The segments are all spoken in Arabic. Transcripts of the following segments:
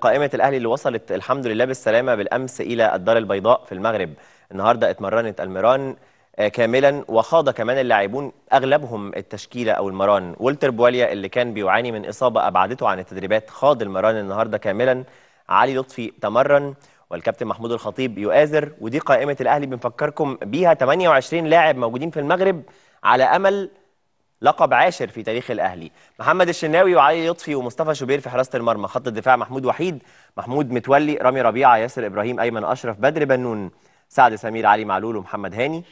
قائمة الأهلي اللي وصلت الحمد لله بالسلامة بالأمس إلى الدار البيضاء في المغرب النهاردة اتمرنت المران آه، كاملا وخاض كمان اللاعبون أغلبهم التشكيلة أو المران ولتر بواليا اللي كان بيعاني من إصابة أبعدته عن التدريبات خاض المران النهاردة كاملا علي لطفي تمرن والكابتن محمود الخطيب يؤازر ودي قائمة الأهلي بنفكركم بيها 28 لاعب موجودين في المغرب على أمل لقب عاشر في تاريخ الاهلي محمد الشناوي وعلي لطفي ومصطفى شوبير في حراسه المرمى خط الدفاع محمود وحيد محمود متولي رامي ربيعه ياسر ابراهيم ايمن اشرف بدر بنون سعد سمير علي معلول ومحمد هاني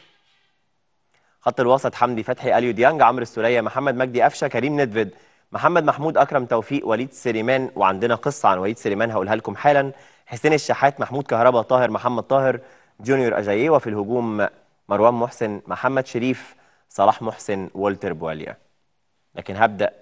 خط الوسط حمدي فتحي اليو ديانج عمرو السوليه محمد مجدي قفشه كريم ندفد محمد محمود اكرم توفيق وليد سليمان وعندنا قصه عن وليد سليمان هقولها لكم حالا حسين الشحات محمود كهربا طاهر محمد طاهر جونيور اجاييه وفي الهجوم مروان محسن محمد شريف صلاح محسن والتر بواليا لكن هبدأ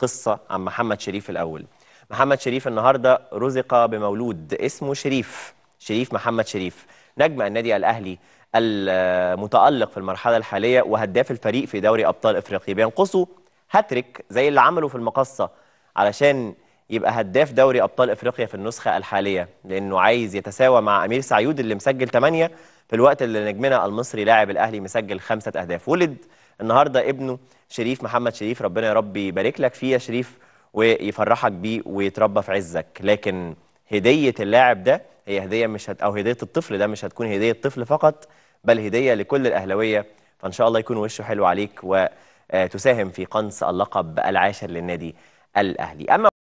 قصة عن محمد شريف الأول محمد شريف النهاردة رزق بمولود اسمه شريف شريف محمد شريف نجم النادي الأهلي المتألق في المرحلة الحالية وهداف الفريق في دوري أبطال إفريقيا بينقصه هاتريك زي اللي عمله في المقصة علشان يبقى هداف دوري أبطال إفريقيا في النسخة الحالية لأنه عايز يتساوى مع أمير سعيود اللي مسجل 8 في الوقت اللي نجمنا المصري لاعب الاهلي مسجل خمسه اهداف ولد النهارده ابنه شريف محمد شريف ربنا يا رب يبارك لك فيه يا شريف ويفرحك بيه ويتربى في عزك لكن هديه اللاعب ده هي هديه مش هت... او هديه الطفل ده مش هتكون هديه طفل فقط بل هديه لكل الاهلاويه فان شاء الله يكون وشه حلو عليك وتساهم في قنص اللقب العاشر للنادي الاهلي اما